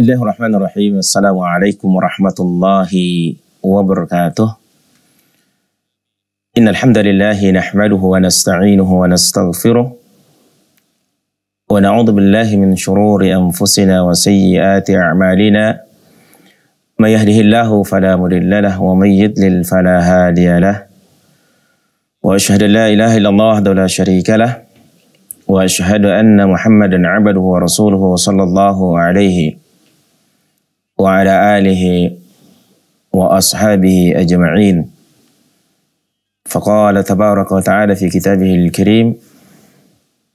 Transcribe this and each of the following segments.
بسم الله الرحمن الرحيم السلام عليكم ورحمة الله وبركاته إن الحمد لله نحمده ونستعينه ونستغفره ونعوذ بالله من شرور أنفسنا وسيئات أعمالنا من يهده الله فلا مضل له ومن يضلل فلا هادي له وأشهد أن لا إله إلا الله وحده لا شريك له وأشهد أن محمدا عبده ورسوله صلى الله عليه وعلى آله وأصحابه أجمعين فقال تبارك وتعالى في كتابه الكريم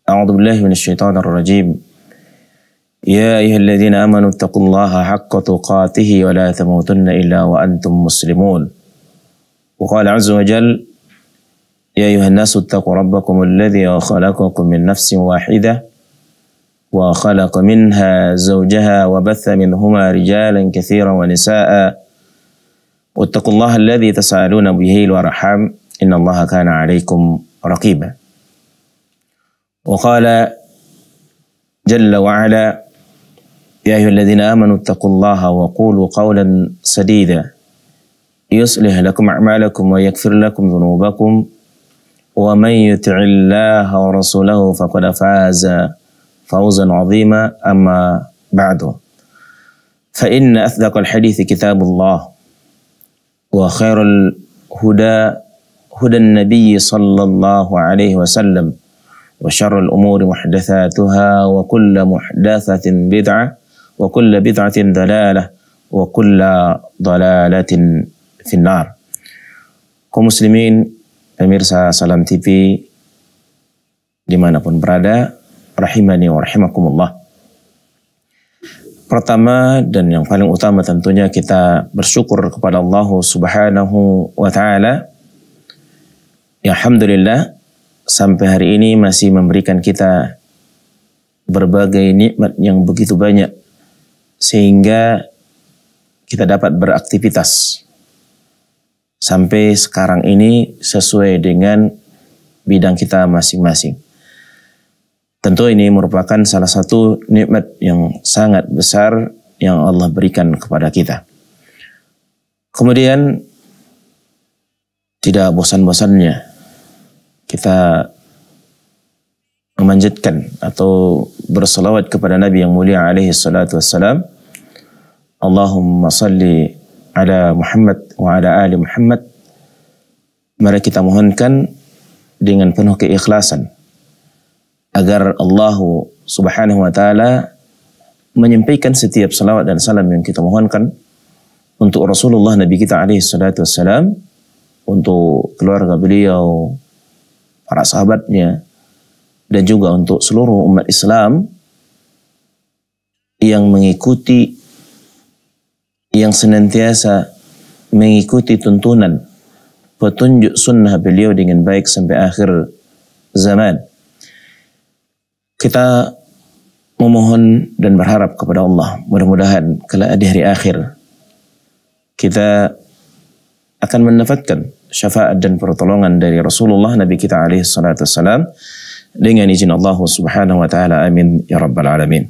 أعوذ بالله من الشيطان الرجيم يا أيها الذين آمنوا اتقوا الله حق تقاته ولا تموتن إلا وأنتم مسلمون وقال عز وجل يا أيها الناس اتقوا ربكم الذي خلقكم من نفس واحدة وخلق منها زوجها وبث منهما رجالا كثيرا ونساء واتقوا الله الذي تساءلون به الأرحام ان الله كان عليكم رقيبا وقال جل وعلا يا ايها الذين امنوا اتقوا الله وقولوا قولا سديدا يصلح لكم اعمالكم ويكفر لكم ذنوبكم ومن يطع الله ورسوله فقد فاز فوزا عظيما أما بعد فإن أصدق الحديث كتاب الله وخير الهدى هدى النبي صلى الله عليه وسلم وشر الأمور محدثاتها وكل محدثة بدعة وكل بدعة ضلالة وكل ضلالة في النار كمسلمين أمير سلام تي في dimanapun berada rahimani wa rahimakumullah. Pertama dan yang paling utama tentunya kita bersyukur kepada Allah Subhanahu wa taala. Ya alhamdulillah sampai hari ini masih memberikan kita berbagai nikmat yang begitu banyak sehingga kita dapat beraktivitas sampai sekarang ini sesuai dengan bidang kita masing-masing. Tentu ini merupakan salah satu nikmat yang sangat besar yang Allah berikan kepada kita. Kemudian tidak bosan-bosannya kita memanjatkan atau berselawat kepada Nabi yang mulia alaihi salatu wassalam. Allahumma salli ala Muhammad wa ala ali Muhammad. Mari kita mohonkan dengan penuh keikhlasan agar Allah Subhanahu wa taala menyampaikan setiap salawat dan salam yang kita mohonkan untuk Rasulullah Nabi kita alaihi salatu wassalam, untuk keluarga beliau, para sahabatnya, dan juga untuk seluruh umat Islam yang mengikuti, yang senantiasa mengikuti tuntunan petunjuk sunnah beliau dengan baik sampai akhir zaman kita memohon dan berharap kepada Allah mudah-mudahan kelak di hari akhir kita akan mendapatkan syafaat dan pertolongan dari Rasulullah Nabi kita alaihi salatu wassalam dengan izin Allah Subhanahu wa taala amin ya rabbal alamin.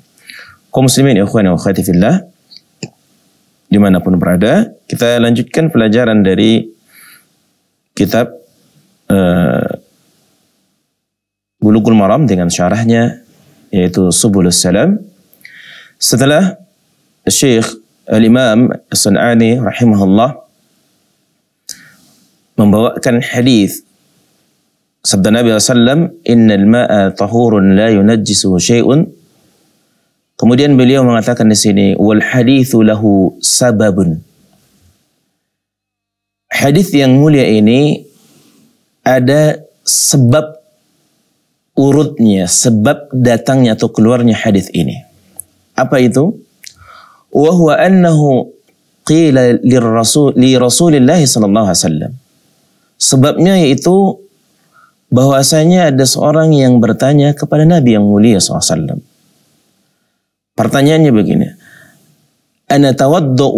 Kaum muslimin ikhwan wa akhwati fillah dimanapun berada, kita lanjutkan pelajaran dari kitab uh, Bulughul Maram dengan syarahnya yaitu Subulus Salam. Setelah Syekh Al-Imam As-Sun'ani rahimahullah membawakan hadis sabda Nabi Sallam Innal ma'a tahurun la yunajjisu syai'un. Kemudian beliau mengatakan di sini, wal hadithu lahu sababun. Hadis yang mulia ini ada sebab urutnya, sebab datangnya atau keluarnya hadis ini. Apa itu? Wa huwa annahu qila lirrasul li Rasulillah sallallahu alaihi wasallam. Sebabnya yaitu bahwasanya ada seorang yang bertanya kepada Nabi yang mulia SAW. Pertanyaannya begini. Ana tawaddu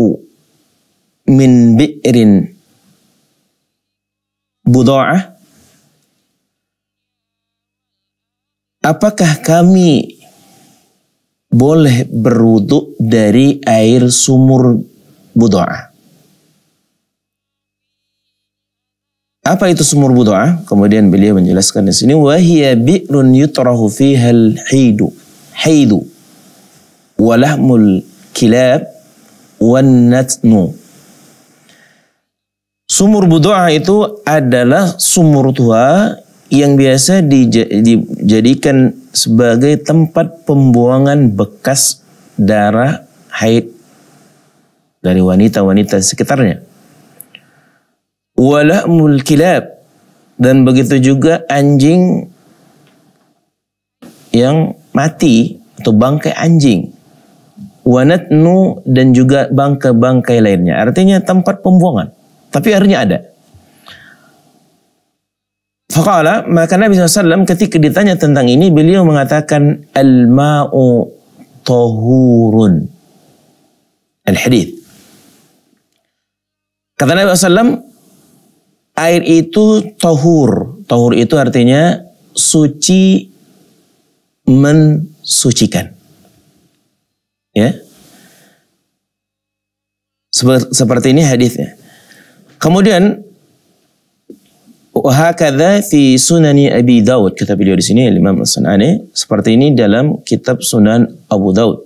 min bi'rin budha'ah apakah kami boleh berwudu dari air sumur budoa? Apa itu sumur budoa? Kemudian beliau menjelaskan di sini wahia bi'run yutrahu fiha al-hidu haidu walahmul kilab wan Sumur budoa itu adalah sumur tua yang biasa dijadikan sebagai tempat pembuangan bekas darah haid dari wanita-wanita sekitarnya. Walahmul mulkilab dan begitu juga anjing yang mati atau bangkai anjing. Wanatnu dan juga bangkai-bangkai lainnya. Artinya tempat pembuangan. Tapi akhirnya ada. Fakala maka Nabi SAW ketika ditanya tentang ini, beliau mengatakan, Al-ma'u tahurun. Al-hadith. Kata Nabi SAW, air itu tahur. Tahur itu artinya suci mensucikan. Ya. Seperti ini hadisnya. Kemudian Wahakadha fi sunani Abi Daud. Kata beliau di sini Imam Sunani. Seperti ini dalam kitab Sunan Abu Daud.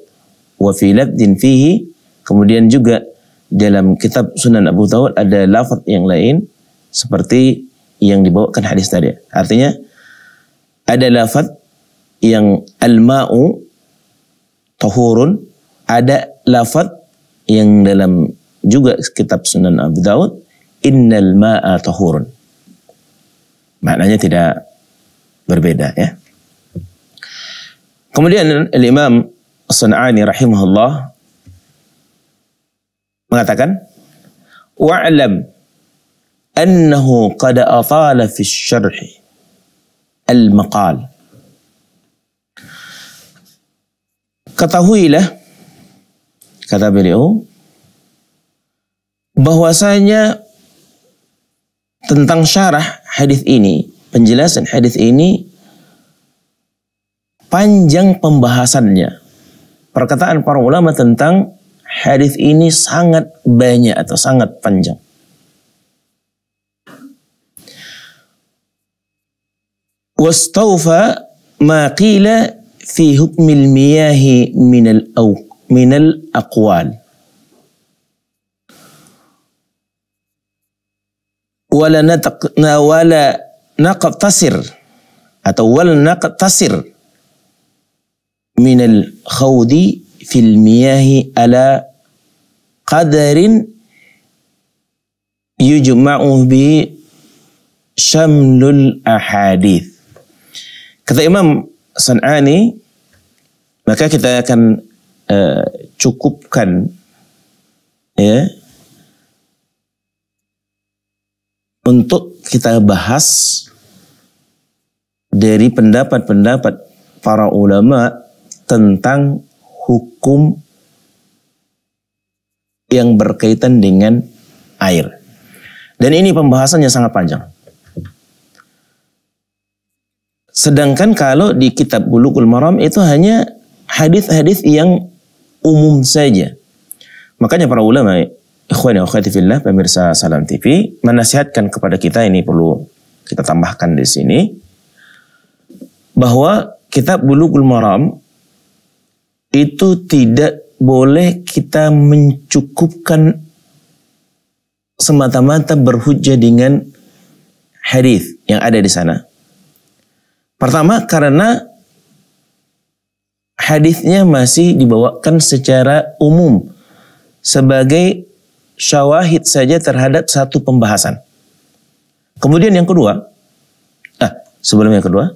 Wa fi labdin fihi. Kemudian juga dalam kitab Sunan Abu Daud ada lafad yang lain seperti yang dibawakan hadis tadi. Artinya ada lafad yang al-ma'u tahurun, ada lafad yang dalam juga kitab Sunan Abu Daud innal ma'a tahurun maknanya tidak berbeda ya. Kemudian Imam As-Sun'ani rahimahullah mengatakan wa'lam annahu qad atala fi syarh al-maqal ketahuilah kata beliau bahwasanya tentang syarah hadis ini, penjelasan hadis ini panjang pembahasannya. Perkataan para ulama tentang hadis ini sangat banyak atau sangat panjang. Wastaufa ma qila fi hukmil miyahi aqwal. ولا نتق ولا نقتصر أو ولا نقتصر من الخوض في المياه على قدر يجمع به شمل الأحاديث كذا إمام صنعاني maka kita akan uh, cukupkan ya yeah, untuk kita bahas dari pendapat-pendapat para ulama tentang hukum yang berkaitan dengan air. Dan ini pembahasannya sangat panjang. Sedangkan kalau di kitab Bulukul Maram itu hanya hadis-hadis yang umum saja. Makanya para ulama Ikhwan akhwati fillah pemirsa Salam TV menasihatkan kepada kita ini perlu kita tambahkan di sini bahwa kitab Bulughul Maram itu tidak boleh kita mencukupkan semata-mata berhujjah dengan hadis yang ada di sana. Pertama karena hadisnya masih dibawakan secara umum sebagai syawahid saja terhadap satu pembahasan. Kemudian yang kedua, ah, sebelum yang kedua,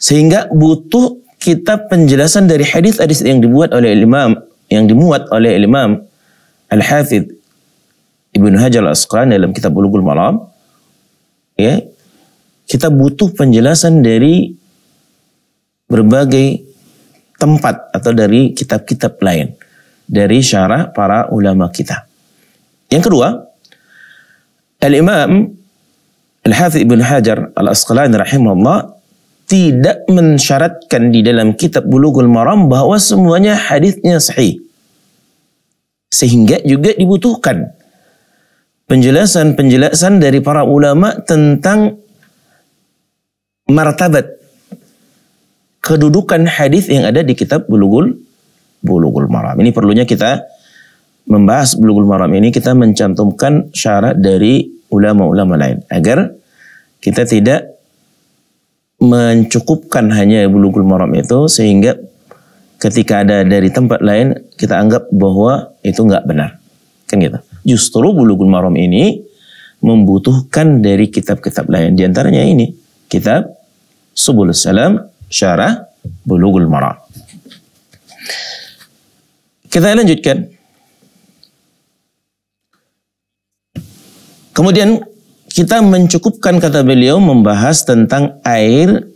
sehingga butuh kita penjelasan dari hadis-hadis yang dibuat oleh Imam yang dimuat oleh Imam Al-Hafidh Ibnu Hajar Al-Asqalani dalam kitab Bulughul malam, ya kita butuh penjelasan dari berbagai tempat atau dari kitab-kitab lain dari syarah para ulama kita. Yang kedua, Al-Imam Al-Hafidh Ibn Hajar Al-Asqalani rahimahullah tidak mensyaratkan di dalam kitab Bulughul Maram bahwa semuanya hadisnya sahih. Sehingga juga dibutuhkan penjelasan-penjelasan dari para ulama tentang martabat kedudukan hadis yang ada di kitab Bulughul Bulughul Maram. Ini perlunya kita membahas bulughul maram ini kita mencantumkan syarat dari ulama-ulama lain agar kita tidak mencukupkan hanya bulughul maram itu sehingga ketika ada dari tempat lain kita anggap bahwa itu nggak benar kan gitu justru bulughul maram ini membutuhkan dari kitab-kitab lain diantaranya ini kitab subul salam syarah bulughul maram kita lanjutkan Kemudian kita mencukupkan kata beliau membahas tentang air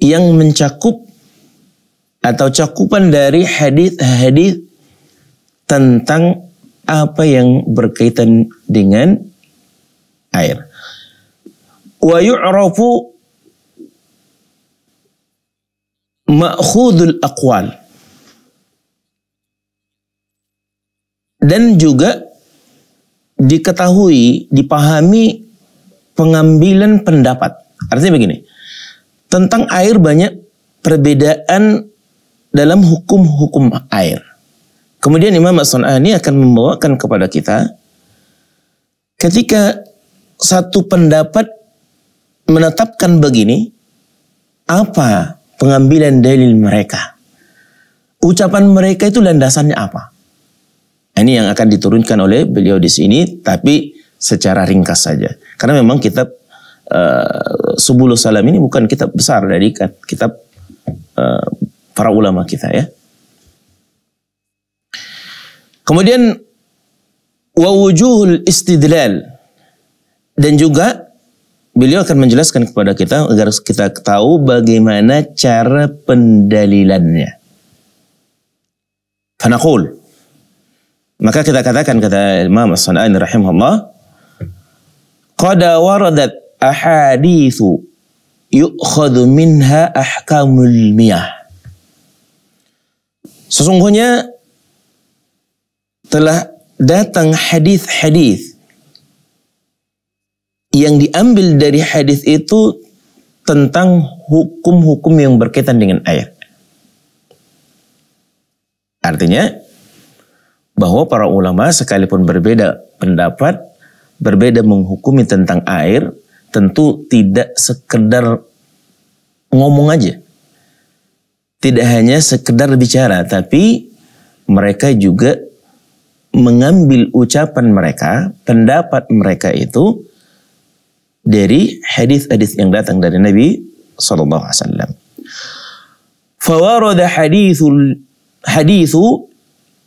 yang mencakup atau cakupan dari hadis-hadis tentang apa yang berkaitan dengan air. Wa yu'rafu ma'khudul aqwal. Dan juga diketahui, dipahami pengambilan pendapat. Artinya begini, tentang air banyak perbedaan dalam hukum-hukum air. Kemudian Imam As-Sun'ani akan membawakan kepada kita ketika satu pendapat menetapkan begini, apa pengambilan dalil mereka? Ucapan mereka itu landasannya apa? Ini yang akan diturunkan oleh beliau di sini, tapi secara ringkas saja. Karena memang kitab uh, Subulus Salam ini bukan kitab besar dari kitab uh, para ulama kita ya. Kemudian wujuhul istidlal dan juga beliau akan menjelaskan kepada kita agar kita tahu bagaimana cara pendalilannya. Fanaqul maka kita katakan kata Imam As-Sanani rahimahullah, qad waradat ahadithu yu'khadhu minha ahkamul miyah. Sesungguhnya telah datang hadis-hadis yang diambil dari hadis itu tentang hukum-hukum yang berkaitan dengan air. Artinya, bahwa para ulama sekalipun berbeda pendapat, berbeda menghukumi tentang air, tentu tidak sekedar ngomong aja. Tidak hanya sekedar bicara, tapi mereka juga mengambil ucapan mereka, pendapat mereka itu dari hadis-hadis yang datang dari Nabi saw. Alaihi Wasallam. Fawarada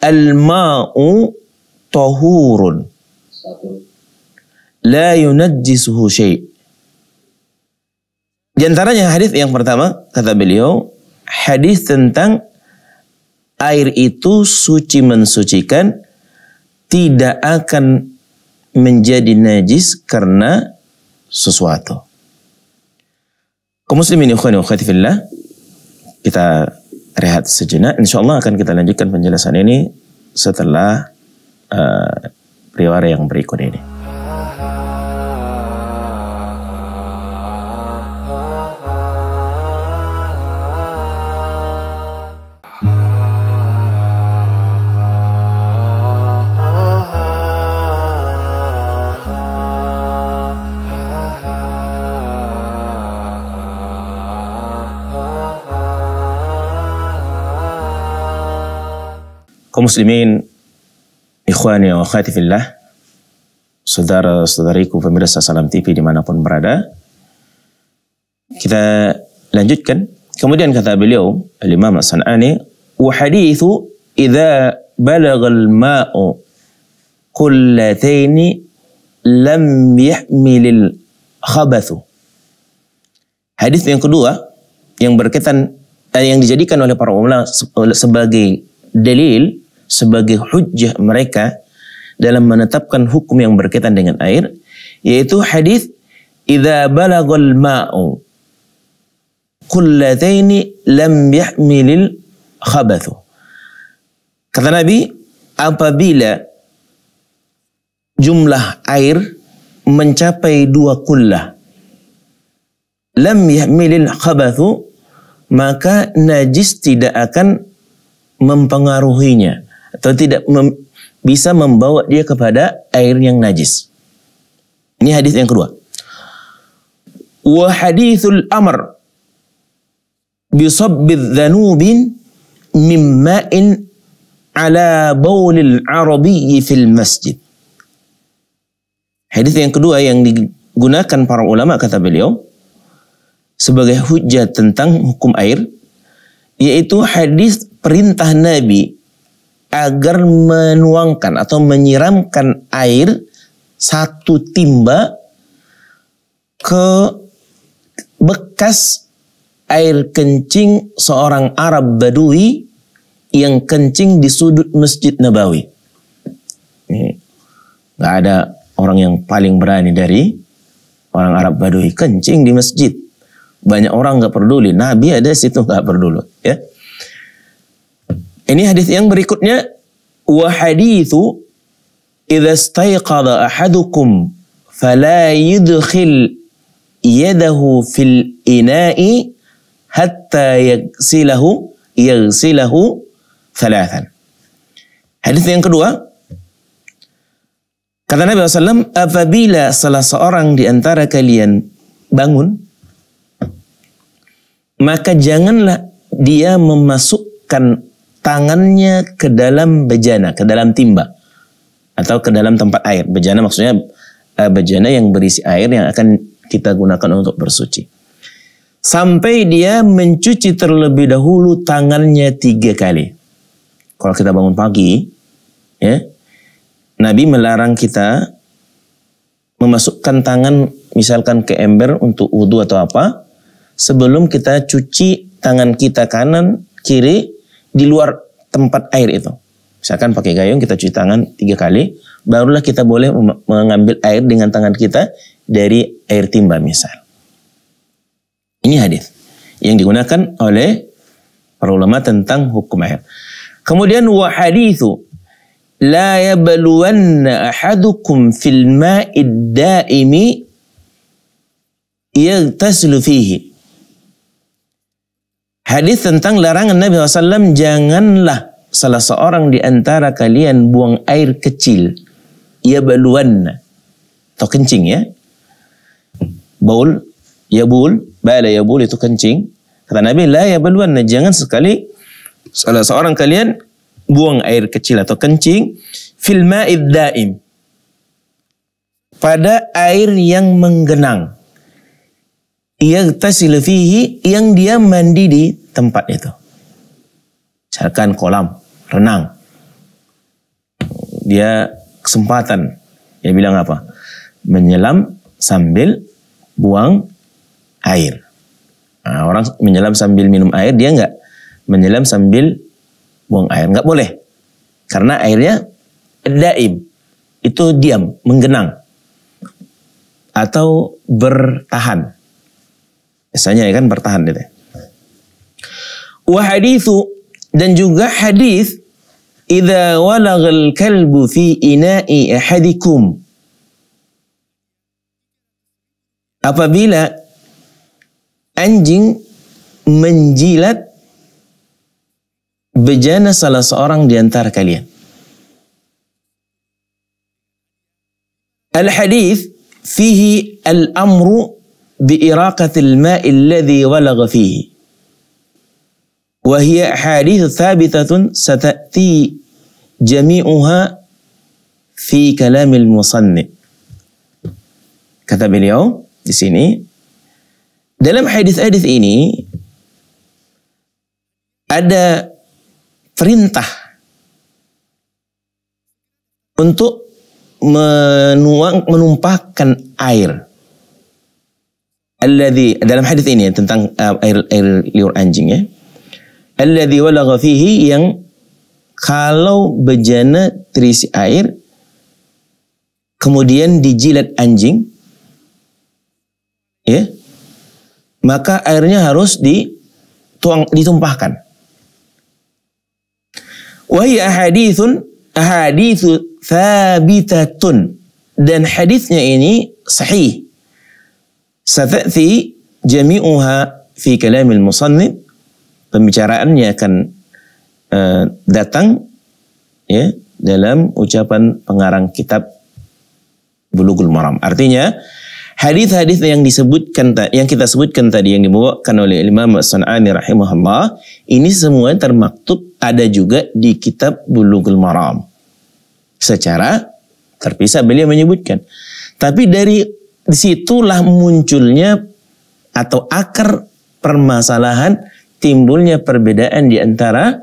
Al-ma'u tahurun. La yunajjisuhu syai'. Di antaranya hadis yang pertama kata beliau hadis tentang air itu suci mensucikan tidak akan menjadi najis karena sesuatu. Kemuslimin ikhwan wa kita rehat sejenak. Insya Allah akan kita lanjutkan penjelasan ini setelah uh, riwayat yang berikut ini. muslimin, ikhwani wa akhwati fillah, saudara-saudariku pemirsa Salam TV dimanapun berada, kita lanjutkan. Kemudian kata beliau, Al-Imam As-San'ani, hadithu idha balagal ma'u kullataini lam yahmilil khabathu Hadis yang kedua, yang berkaitan, eh, yang dijadikan oleh para ulama sebagai dalil sebagai hujjah mereka dalam menetapkan hukum yang berkaitan dengan air yaitu hadis idza balagul ma'u kullataini lam yahmilil khabathu kata Nabi apabila jumlah air mencapai dua kullah lam yahmilil khabathu maka najis tidak akan mempengaruhinya atau tidak mem, bisa membawa dia kepada air yang najis. Ini hadis yang kedua. Wa hadithul amr bisabbidh dhanubin mimma'in ala baulil arabiyyi fil masjid. Hadis yang kedua yang digunakan para ulama kata beliau sebagai hujah tentang hukum air yaitu hadis perintah Nabi agar menuangkan atau menyiramkan air satu timba ke bekas air kencing seorang Arab Badui yang kencing di sudut Masjid Nabawi. Gak ada orang yang paling berani dari orang Arab Badui kencing di masjid. Banyak orang gak peduli. Nabi ada situ gak peduli. Ini hadis yang berikutnya wa hadithu idza istayqadha ahadukum fala yudkhil yadahu fil ina'i hatta thalathan. Hadis yang kedua kata Nabi SAW apabila salah seorang di antara kalian bangun maka janganlah dia memasukkan tangannya ke dalam bejana, ke dalam timba atau ke dalam tempat air. Bejana maksudnya eh, bejana yang berisi air yang akan kita gunakan untuk bersuci. Sampai dia mencuci terlebih dahulu tangannya tiga kali. Kalau kita bangun pagi, ya, Nabi melarang kita memasukkan tangan misalkan ke ember untuk wudhu atau apa, sebelum kita cuci tangan kita kanan, kiri, di luar tempat air itu. Misalkan pakai gayung kita cuci tangan tiga kali, barulah kita boleh mengambil air dengan tangan kita dari air timba misal. Ini hadis yang digunakan oleh para ulama tentang hukum air. Kemudian wa hadithu la yabluwanna ahadukum fil ma'id da'imi yaghtasilu fihi Hadis tentang larangan Nabi SAW, janganlah salah seorang di antara kalian buang air kecil. Ya baluan. Atau kencing ya. Baul, ya bul, bala ya bul itu kencing. Kata Nabi, la ya baluan. Nah, jangan sekali salah seorang kalian buang air kecil atau kencing. Fil ma'id daim. Pada air yang menggenang yagtasil fihi yang dia mandi di tempat itu. Misalkan kolam renang. Dia kesempatan. Dia bilang apa? Menyelam sambil buang air. Nah, orang menyelam sambil minum air, dia enggak menyelam sambil buang air. enggak boleh. Karena airnya daim. Itu diam, menggenang. Atau bertahan Biasanya ya kan bertahan gitu. Wa hadithu dan juga hadis idza walagal kalbu fi ina'i ahadikum apabila anjing menjilat bejana salah seorang di antara kalian al hadis fihi al amru بإراقة الماء الذي ولغ فيه وهي أحاديث ثابتة ستأتي جميعها في كلام di sini dalam hadis-hadis ini ada perintah untuk menuang, menumpahkan air alladhi dalam hadis ini ya, tentang uh, air air liur anjing ya. Alladhi walagha fihi yang kalau bejana terisi air kemudian dijilat anjing ya maka airnya harus dituang ditumpahkan wa hiya ahadithun ahadithu thabitatun dan hadisnya ini sahih Satati jami'uha fi kalamil musannif pembicaraannya akan uh, datang ya dalam ucapan pengarang kitab Bulughul Maram. Artinya hadis-hadis yang disebutkan yang kita sebutkan tadi yang dibawakan oleh Imam as rahimahullah ini semua termaktub ada juga di kitab Bulughul Maram. Secara terpisah beliau menyebutkan. Tapi dari disitulah munculnya atau akar permasalahan timbulnya perbedaan di antara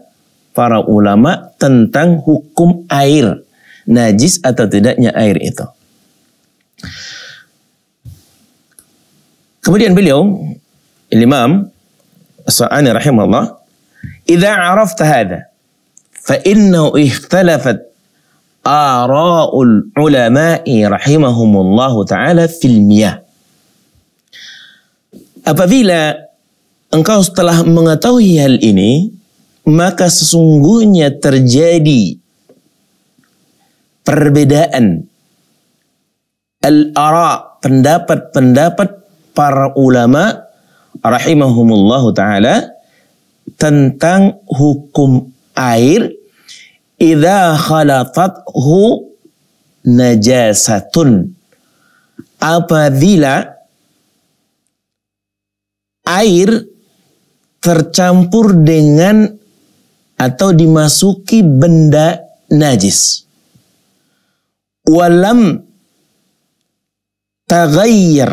para ulama tentang hukum air najis atau tidaknya air itu. Kemudian beliau Imam Sa'ani rahimahullah, "Idza 'arafta hadha fa innahu ikhtalafat ara'ul ulama'i rahimahumullahu taala fil miyah. Apabila engkau setelah mengetahui hal ini, maka sesungguhnya terjadi perbedaan al-ara pendapat-pendapat para ulama rahimahumullahu taala tentang hukum air idza khalatathu najasatun apabila air tercampur dengan atau dimasuki benda najis walam taghayyar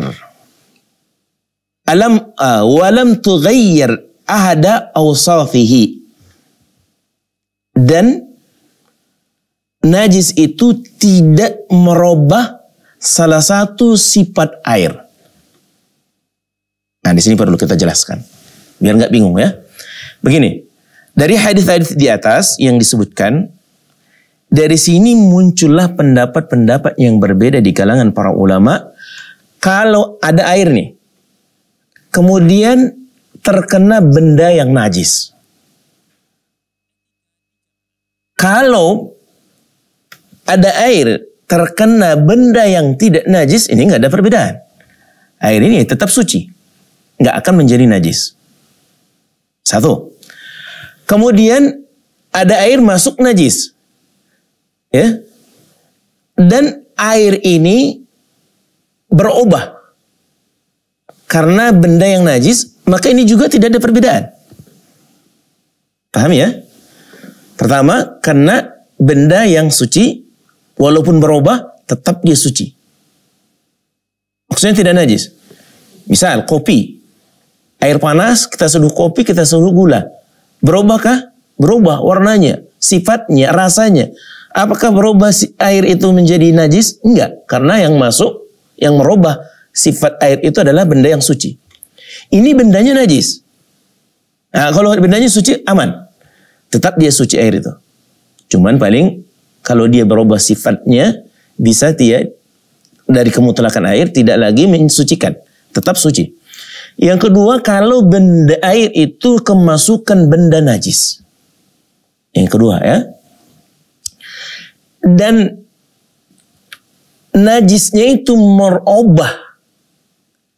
alam uh, walam tughayyar ahada awsafihi dan najis itu tidak merubah salah satu sifat air. Nah, di sini perlu kita jelaskan. Biar nggak bingung ya. Begini, dari hadis-hadis di atas yang disebutkan, dari sini muncullah pendapat-pendapat yang berbeda di kalangan para ulama. Kalau ada air nih, kemudian terkena benda yang najis. Kalau ada air terkena benda yang tidak najis, ini nggak ada perbedaan. Air ini tetap suci. Nggak akan menjadi najis. Satu. Kemudian ada air masuk najis. Ya. Dan air ini berubah. Karena benda yang najis, maka ini juga tidak ada perbedaan. Paham ya? Pertama, karena benda yang suci Walaupun berubah, tetap dia suci. Maksudnya tidak najis. Misal kopi, air panas kita seduh kopi, kita seduh gula. Berubahkah? Berubah warnanya, sifatnya, rasanya. Apakah berubah air itu menjadi najis? Enggak, karena yang masuk, yang merubah sifat air itu adalah benda yang suci. Ini bendanya najis. Nah, kalau bendanya suci aman, tetap dia suci air itu. Cuman paling kalau dia berubah sifatnya, bisa tidak dari kemutlakan air tidak lagi mensucikan, tetap suci. Yang kedua, kalau benda air itu kemasukan benda najis. Yang kedua ya. Dan najisnya itu merubah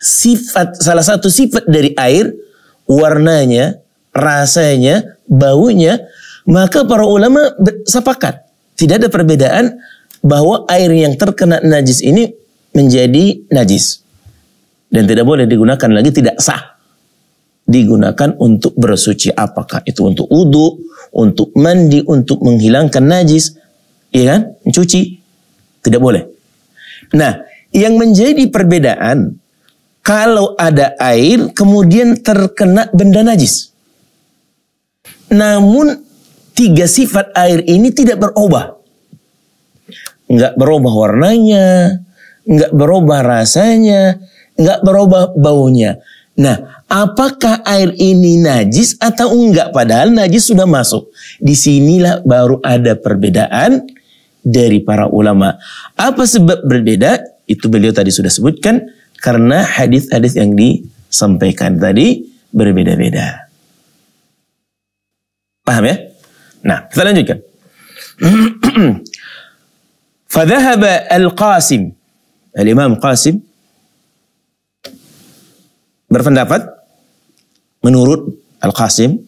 sifat salah satu sifat dari air warnanya rasanya baunya maka para ulama sepakat tidak ada perbedaan bahwa air yang terkena najis ini menjadi najis. Dan tidak boleh digunakan lagi, tidak sah. Digunakan untuk bersuci. Apakah itu untuk wudhu, untuk mandi, untuk menghilangkan najis. ya kan? Mencuci. Tidak boleh. Nah, yang menjadi perbedaan kalau ada air kemudian terkena benda najis. Namun tiga sifat air ini tidak berubah. Enggak berubah warnanya, enggak berubah rasanya, enggak berubah baunya. Nah, apakah air ini najis atau enggak? Padahal najis sudah masuk. Disinilah baru ada perbedaan dari para ulama. Apa sebab berbeda? Itu beliau tadi sudah sebutkan karena hadis-hadis yang disampaikan tadi berbeda-beda. Paham ya? Nah, kita lanjutkan. فذهب القاسم الإمام قاسم berpendapat menurut Al-Qasim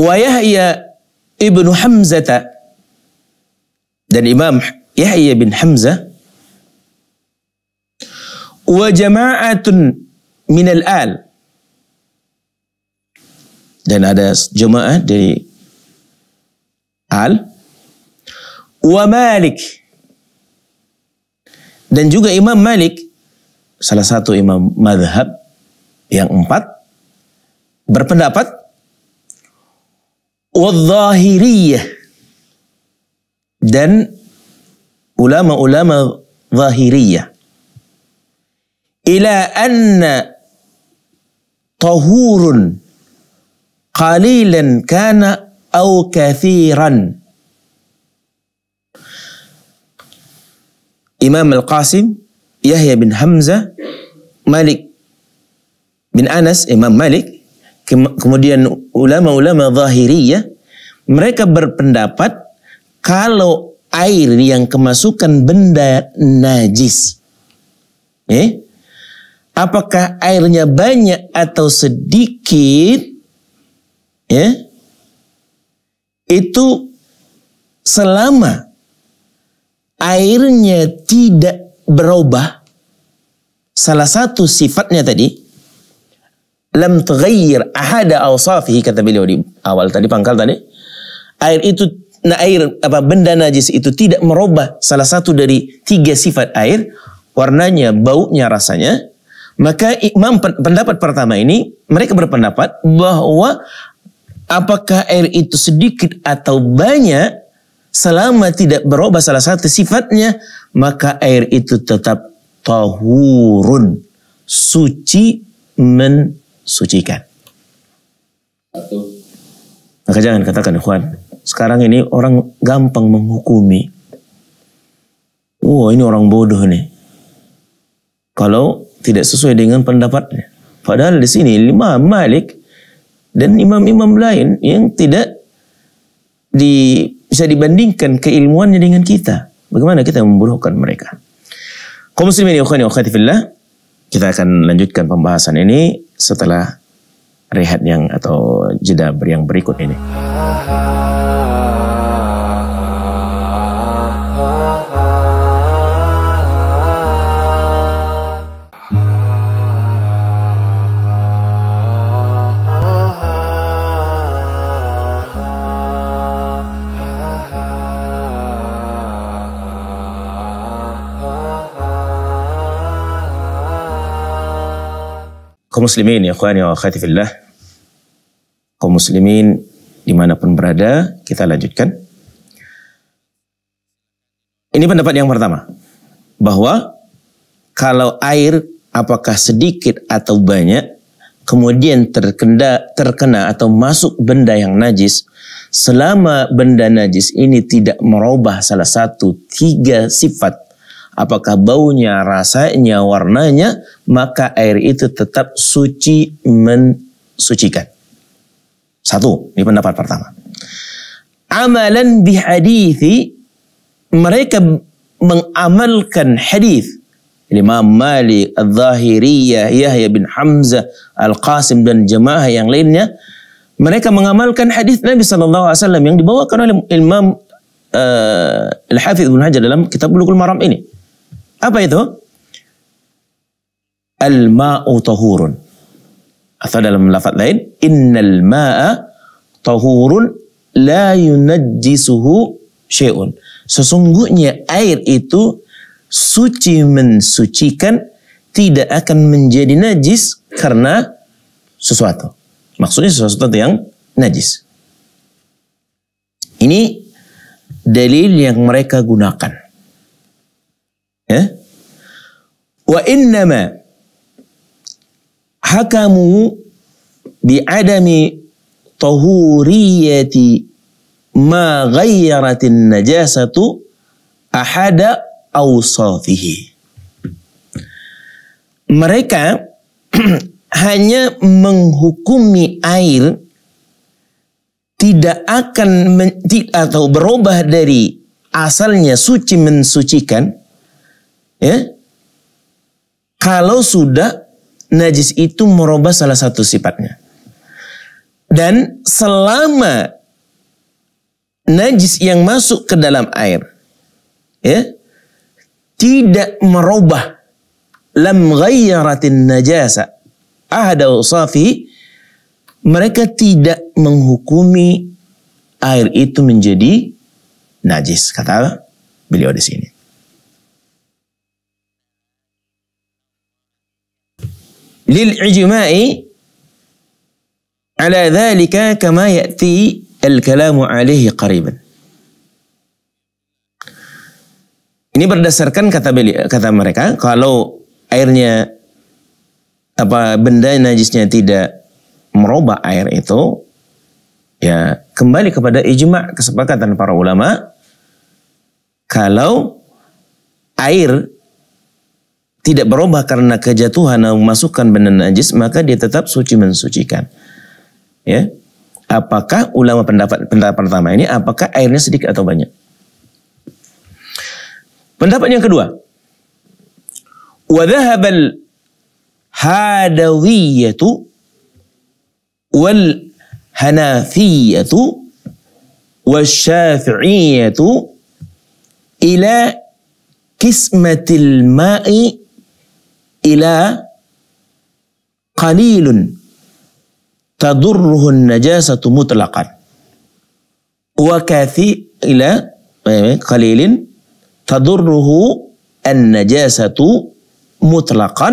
wa Yahya ibnu Hamzah dan Imam Yahya bin Hamzah wa jama'atun min al-al dan ada jemaah dari Al wa Malik dan juga Imam Malik salah satu imam madhab yang empat berpendapat wadhahiriyah dan ulama-ulama zahiriyah ila anna tahurun qalilan kana au kathiran. Imam Al-Qasim, Yahya bin Hamzah, Malik bin Anas, Imam Malik, kemudian ulama-ulama zahiriyah, mereka berpendapat kalau air yang kemasukan benda najis, eh, apakah airnya banyak atau sedikit, ya, eh, itu selama airnya tidak berubah, salah satu sifatnya tadi, lam tghayyir ahada awsafihi, kata beliau di awal tadi, pangkal tadi, air itu, nah air, apa benda najis itu tidak merubah salah satu dari tiga sifat air, warnanya, baunya, rasanya, maka imam pendapat pertama ini mereka berpendapat bahwa apakah air itu sedikit atau banyak, selama tidak berubah salah satu sifatnya, maka air itu tetap tahurun, suci mensucikan. Maka jangan katakan ikhwan, sekarang ini orang gampang menghukumi. Wah oh, ini orang bodoh nih. Kalau tidak sesuai dengan pendapatnya. Padahal di sini Imam Malik dan imam-imam lain yang tidak di, bisa dibandingkan keilmuannya dengan kita. Bagaimana kita memburuhkan mereka? Komisi muslimin ya kita akan lanjutkan pembahasan ini setelah rehat yang atau jeda yang berikut ini. kaum muslimin ya akhwani wa akhwati fillah kaum muslimin dimanapun berada kita lanjutkan ini pendapat yang pertama bahwa kalau air apakah sedikit atau banyak kemudian terkena terkena atau masuk benda yang najis selama benda najis ini tidak merubah salah satu tiga sifat apakah baunya, rasanya, warnanya, maka air itu tetap suci mensucikan. Satu, ini pendapat pertama. Amalan bihadithi, mereka mengamalkan hadis Imam Malik, Al-Zahiriyah, Yahya bin Hamzah, Al-Qasim dan jemaah yang lainnya mereka mengamalkan hadis Nabi SAW yang dibawakan oleh Imam uh, eh, Al-Hafidh bin Hajar dalam kitab Bulukul Maram ini. Apa itu? Al-ma'u tahurun. Atau dalam lafad lain, innal ma'a tahurun la yunajjisuhu syai'un. Sesungguhnya air itu suci mensucikan tidak akan menjadi najis karena sesuatu. Maksudnya sesuatu yang najis. Ini dalil yang mereka gunakan. Ya. Wa innama hakamu adami tahuriyati ma ghayyaratin najasatu ahada awsafihi. Mereka hanya menghukumi air tidak akan men, atau berubah dari asalnya suci mensucikan ya kalau sudah najis itu merubah salah satu sifatnya. Dan selama najis yang masuk ke dalam air ya tidak merubah lam ghayyaratin najasa ahada usafi mereka tidak menghukumi air itu menjadi najis kata beliau di sini. lil ijma'i ala dhalika kama ya'ti al-kalamu alaihi qariban. Ini berdasarkan kata beli, kata mereka kalau airnya apa benda najisnya tidak merubah air itu ya kembali kepada ijma kesepakatan para ulama kalau air tidak berubah karena kejatuhan atau memasukkan benda najis maka dia tetap suci mensucikan. Ya. Apakah ulama pendapat pendapat pertama ini apakah airnya sedikit atau banyak? Pendapat yang kedua. Wa dhahabal hadawiyatu wal wal wasyafi'iyatu ila kismatil ma'i إلى قليل تضره النجاسة مطلقا وكثير إلى قليل تضره النجاسة مطلقا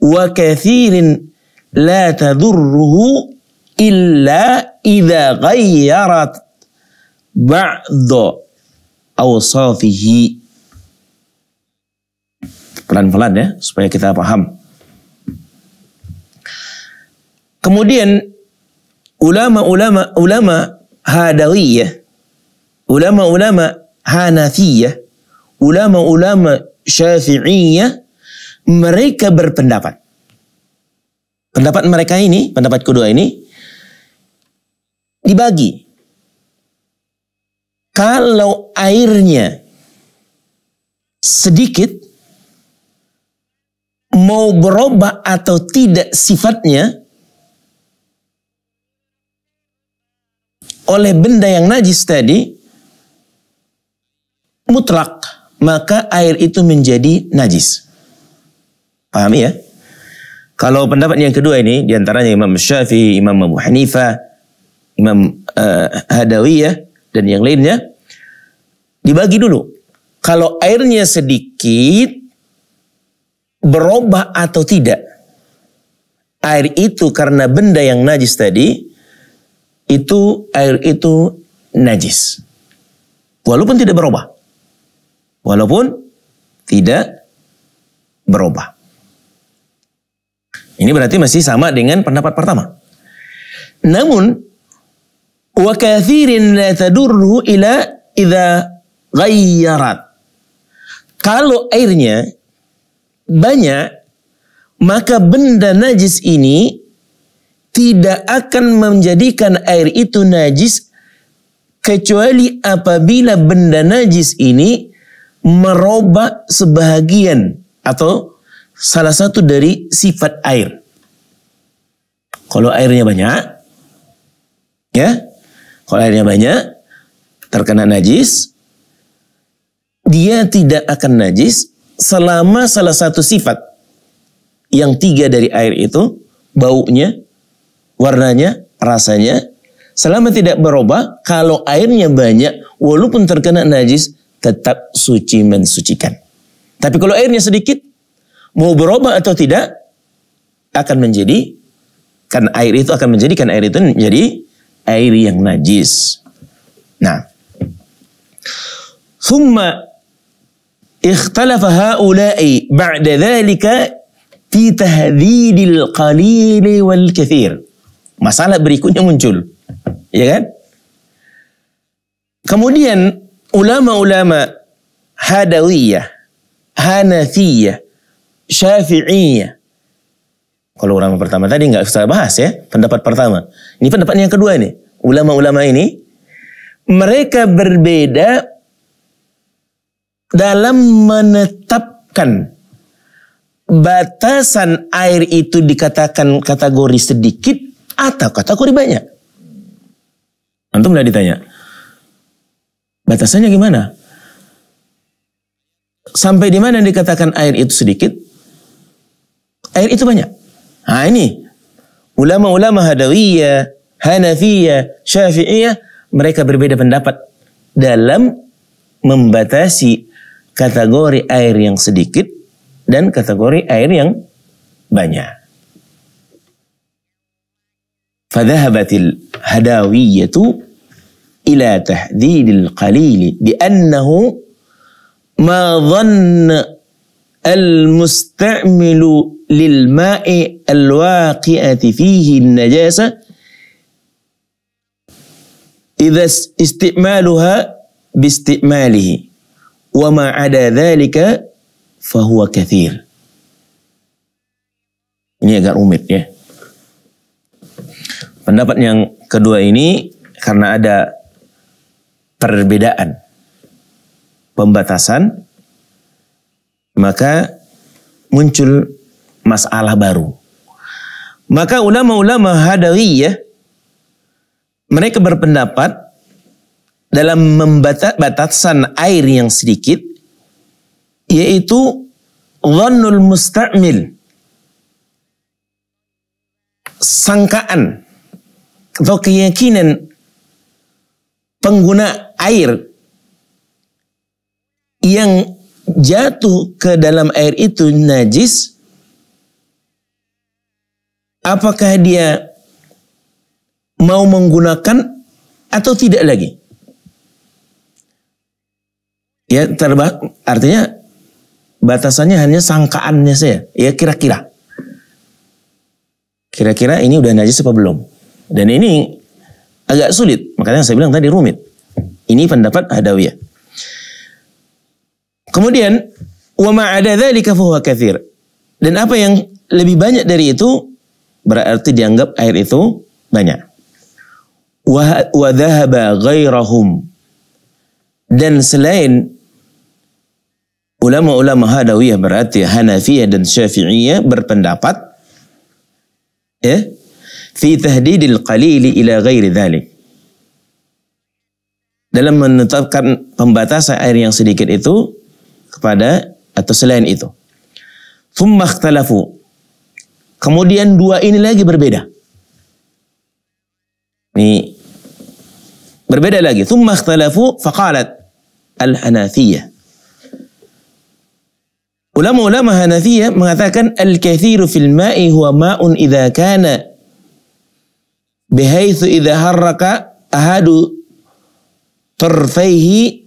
وكثير لا تضره إلا إذا غيرت بعض أوصافه pelan-pelan ya supaya kita paham. Kemudian ulama-ulama ulama Hadawiyah, ulama-ulama Hanafiyah, ulama-ulama Syafi'iyah mereka berpendapat. Pendapat mereka ini, pendapat kedua ini dibagi. Kalau airnya sedikit mau berubah atau tidak sifatnya oleh benda yang najis tadi mutlak maka air itu menjadi najis. Pahami ya? Kalau pendapat yang kedua ini diantaranya Imam Syafi'i, Imam Abu Hanifah, Imam uh, Hadawiyah dan yang lainnya dibagi dulu. Kalau airnya sedikit berubah atau tidak. Air itu karena benda yang najis tadi, itu air itu najis. Walaupun tidak berubah. Walaupun tidak berubah. Ini berarti masih sama dengan pendapat pertama. Namun, wa la tadurruhu ila idha gayarat Kalau airnya banyak, maka benda najis ini tidak akan menjadikan air itu najis kecuali apabila benda najis ini merobak sebahagian atau salah satu dari sifat air. Kalau airnya banyak, ya, kalau airnya banyak, terkena najis, dia tidak akan najis selama salah satu sifat yang tiga dari air itu baunya, warnanya, rasanya selama tidak berubah kalau airnya banyak walaupun terkena najis tetap suci mensucikan. Tapi kalau airnya sedikit mau berubah atau tidak akan menjadi kan air itu akan menjadikan air itu menjadi air yang najis. Nah, summa ikhtalafa haula'i ba'da dhalika fi tahdhidil qalili wal Masalah berikutnya muncul. Ya kan? Kemudian ulama-ulama Hadawiyah, Hanafiyah, Syafi'iyah. Kalau ulama pertama tadi nggak usah bahas ya, pendapat pertama. Ini pendapat yang kedua nih. Ulama-ulama ini mereka berbeda dalam menetapkan batasan air itu dikatakan kategori sedikit atau kategori banyak? Antum udah ditanya. Batasannya gimana? Sampai di mana dikatakan air itu sedikit? Air itu banyak. Nah ini ulama-ulama Hadawiyah, Hanafiyah, Syafi'iyah mereka berbeda pendapat dalam membatasi kategori air yang sedikit dan kategori air yang banyak. فذهبت الهداوية إلى تحديد القليل بأنه ما ظن المستعمل للماء الواقعة فيه النجاسة إذا استعمالها باستعماله wa ma ada dzalika fahuwa kathir. Ini agak rumit ya. Pendapat yang kedua ini karena ada perbedaan pembatasan maka muncul masalah baru. Maka ulama-ulama ya, mereka berpendapat dalam membatasan air yang sedikit yaitu dhannul musta'mil sangkaan atau keyakinan pengguna air yang jatuh ke dalam air itu najis apakah dia mau menggunakan atau tidak lagi Ya terbak artinya batasannya hanya sangkaannya saya. Ya kira-kira. Kira-kira ini udah najis apa belum? Dan ini agak sulit. Makanya saya bilang tadi rumit. Ini pendapat Hadawiyah. Kemudian wa ma ada dzalika fahuwa katsir. Dan apa yang lebih banyak dari itu berarti dianggap air itu banyak. Wa wa dhahaba ghairahum. Dan selain ulama-ulama Hadawiyah berarti Hanafiyah dan Syafi'iyah berpendapat ya fi tahdidil qalili ila ghairi dhalik. Dalam menetapkan pembatasan air yang sedikit itu kepada atau selain itu. Thumma ikhtalafu. Kemudian dua ini lagi berbeda. Ini berbeda lagi. Thumma ikhtalafu faqalat al hanafiyah Ulama-ulama Hanafiya mengatakan al-kathiru fil ma'i huwa ma'un idza kana bihaitsu idza harraka ahadu tarfaihi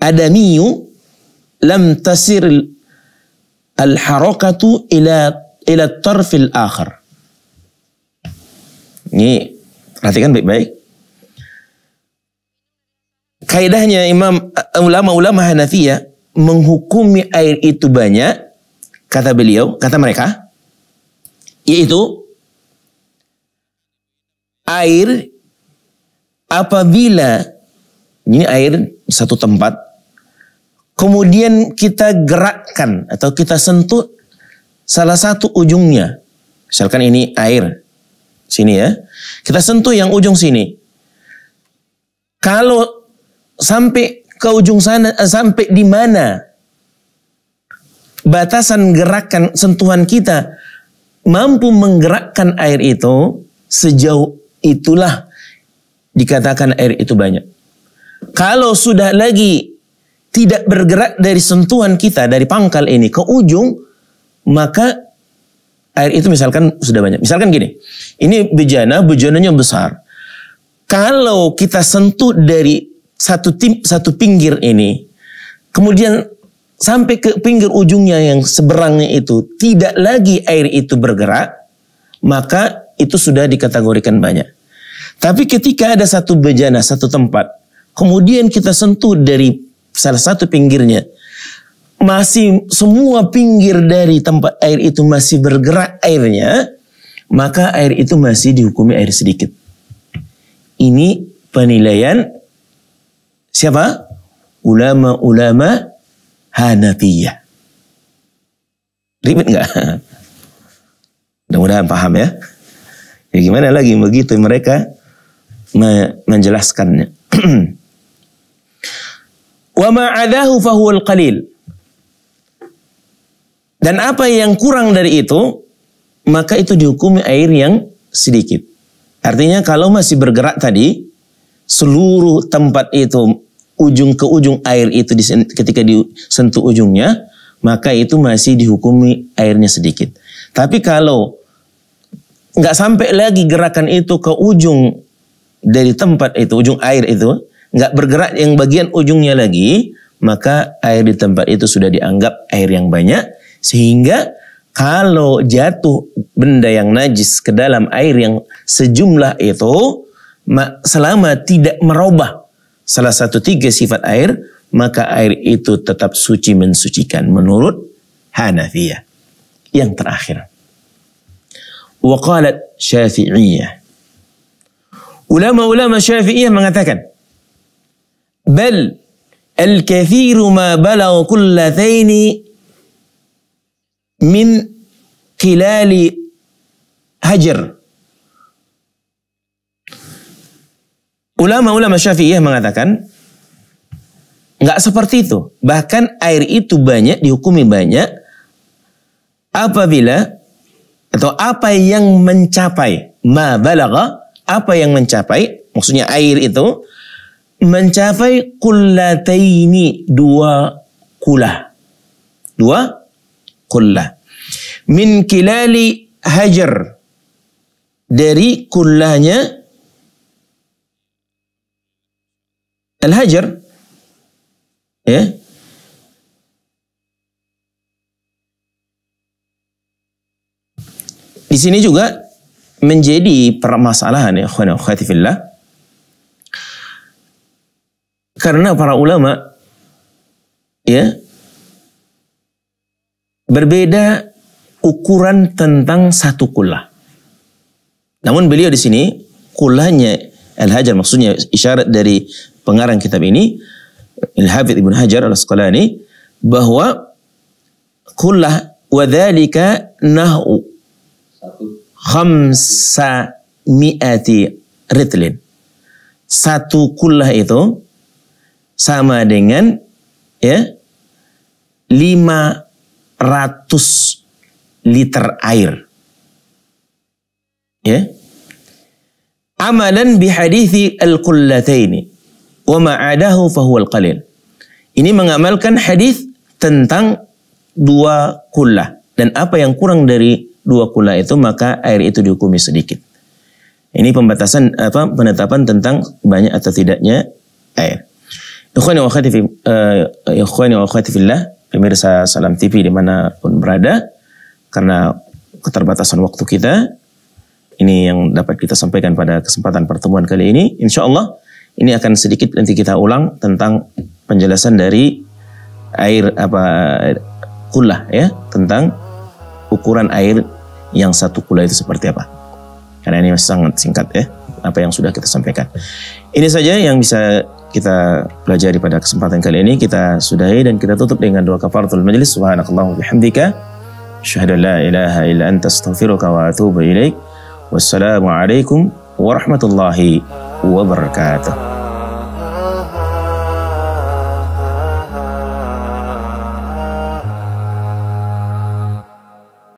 adamiyu lam tasir al-harakatu ila ila tarfil akhar. Ini perhatikan baik-baik. Kaidahnya Imam ulama-ulama Hanafiyah menghukumi air itu banyak, kata beliau, kata mereka, yaitu air apabila ini air satu tempat, kemudian kita gerakkan atau kita sentuh salah satu ujungnya. Misalkan ini air, sini ya. Kita sentuh yang ujung sini. Kalau sampai ke ujung sana eh, sampai di mana batasan gerakan sentuhan kita mampu menggerakkan air itu sejauh itulah dikatakan air itu banyak. Kalau sudah lagi tidak bergerak dari sentuhan kita dari pangkal ini ke ujung maka air itu misalkan sudah banyak. Misalkan gini, ini bejana, bejananya besar. Kalau kita sentuh dari satu tim satu pinggir ini kemudian sampai ke pinggir ujungnya yang seberangnya itu tidak lagi air itu bergerak maka itu sudah dikategorikan banyak tapi ketika ada satu bejana satu tempat kemudian kita sentuh dari salah satu pinggirnya masih semua pinggir dari tempat air itu masih bergerak airnya maka air itu masih dihukumi air sedikit ini penilaian siapa? Ulama-ulama Hanafiyah. Ribet nggak? Mudah-mudahan paham ya. Ya gimana lagi begitu mereka menjelaskannya. Wa ma'adahu fahuwal qalil. Dan apa yang kurang dari itu, maka itu dihukumi air yang sedikit. Artinya kalau masih bergerak tadi, seluruh tempat itu ujung ke ujung air itu ketika disentuh ujungnya maka itu masih dihukumi airnya sedikit. Tapi kalau nggak sampai lagi gerakan itu ke ujung dari tempat itu, ujung air itu, nggak bergerak yang bagian ujungnya lagi, maka air di tempat itu sudah dianggap air yang banyak, sehingga kalau jatuh benda yang najis ke dalam air yang sejumlah itu, selama tidak merubah salah satu tiga sifat air, maka air itu tetap suci mensucikan menurut Hanafiyah. Yang terakhir. Waqalat Syafi'iyah. Ulama-ulama Syafi'iyah mengatakan, Bel al-kathiru ma balau kullathaini min khilali hajar." Ulama-ulama Syafi'iyah mengatakan nggak seperti itu. Bahkan air itu banyak dihukumi banyak apabila atau apa yang mencapai ma balaga, apa yang mencapai maksudnya air itu mencapai kullataini dua kulah dua kullah min kilali hajar dari kullahnya Al-hajar ya Di sini juga menjadi permasalahan ya khana fillah. Karena para ulama ya berbeda ukuran tentang satu kullah. Namun beliau di sini kullahnya Al Hajar maksudnya isyarat dari pengarang kitab ini Al-Hafidh Ibn Hajar Al-Asqalani bahwa kullah wadhalika nahu khamsa mi'ati ritlin satu kullah itu sama dengan ya 500 liter air ya amalan bihadithi al kullataini wa ma'adahu fahuwal qalil. Ini mengamalkan hadis tentang dua kullah dan apa yang kurang dari dua kullah itu maka air itu dihukumi sedikit. Ini pembatasan apa penetapan tentang banyak atau tidaknya air. Ikhwani wa uh, ikhwani wa akhwati Allah. pemirsa Salam TV dimanapun berada, karena keterbatasan waktu kita, ini yang dapat kita sampaikan pada kesempatan pertemuan kali ini. Insya Allah ini akan sedikit nanti kita ulang tentang penjelasan dari air apa kulah ya tentang ukuran air yang satu kullah itu seperti apa. Karena ini masih sangat singkat ya apa yang sudah kita sampaikan. Ini saja yang bisa kita pelajari pada kesempatan kali ini kita sudahi dan kita tutup dengan doa kafaratul majlis subhanakallah bihamdika syahadu la ilaha illa anta astaghfiruka wa atubu ilaik wassalamu alaikum warahmatullahi wabarakatuh wabarakatuh.